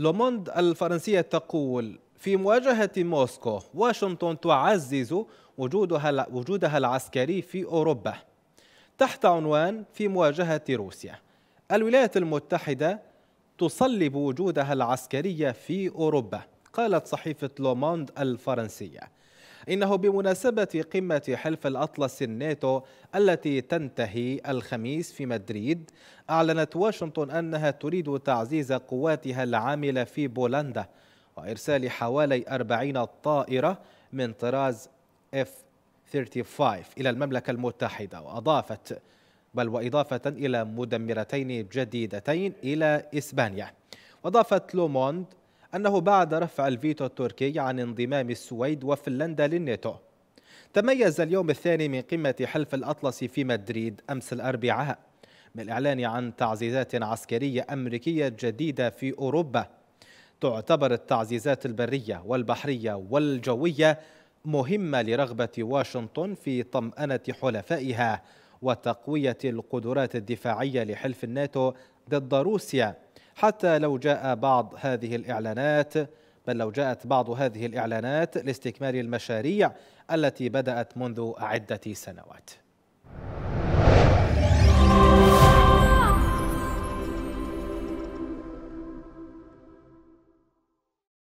لوموند الفرنسية تقول في مواجهة موسكو واشنطن تعزز وجودها, وجودها العسكري في أوروبا تحت عنوان في مواجهة روسيا الولايات المتحدة تصلب وجودها العسكري في أوروبا قالت صحيفة لوموند الفرنسية إنه بمناسبة قمة حلف الأطلس الناتو التي تنتهي الخميس في مدريد أعلنت واشنطن أنها تريد تعزيز قواتها العاملة في بولندا وإرسال حوالي 40 طائرة من طراز F-35 إلى المملكة المتحدة وأضافت بل وإضافة إلى مدمرتين جديدتين إلى إسبانيا وأضافت لوموند أنه بعد رفع الفيتو التركي عن انضمام السويد وفنلندا للناتو تميز اليوم الثاني من قمة حلف الأطلس في مدريد أمس الأربعاء بالإعلان عن تعزيزات عسكرية أمريكية جديدة في أوروبا تعتبر التعزيزات البرية والبحرية والجوية مهمة لرغبة واشنطن في طمأنة حلفائها وتقوية القدرات الدفاعية لحلف الناتو ضد روسيا حتى لو جاء بعض هذه الإعلانات بل لو جاءت بعض هذه الإعلانات لاستكمال المشاريع التي بدأت منذ عدة سنوات